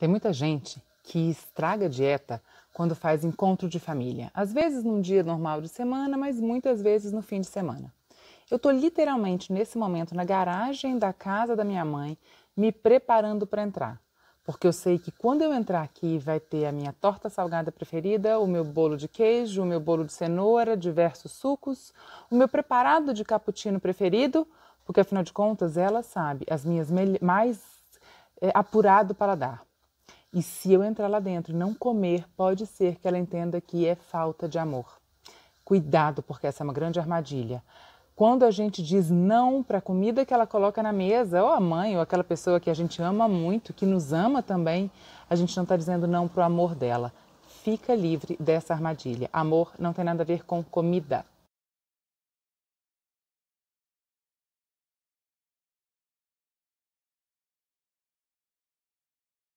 Tem muita gente que estraga a dieta quando faz encontro de família, às vezes num dia normal de semana, mas muitas vezes no fim de semana. Eu estou literalmente nesse momento na garagem da casa da minha mãe, me preparando para entrar, porque eu sei que quando eu entrar aqui vai ter a minha torta salgada preferida, o meu bolo de queijo, o meu bolo de cenoura, diversos sucos, o meu preparado de cappuccino preferido, porque afinal de contas ela sabe as minhas mais é, apurado paladar. E se eu entrar lá dentro e não comer, pode ser que ela entenda que é falta de amor. Cuidado, porque essa é uma grande armadilha. Quando a gente diz não para a comida que ela coloca na mesa, ou a mãe, ou aquela pessoa que a gente ama muito, que nos ama também, a gente não está dizendo não para o amor dela. Fica livre dessa armadilha. Amor não tem nada a ver com comida.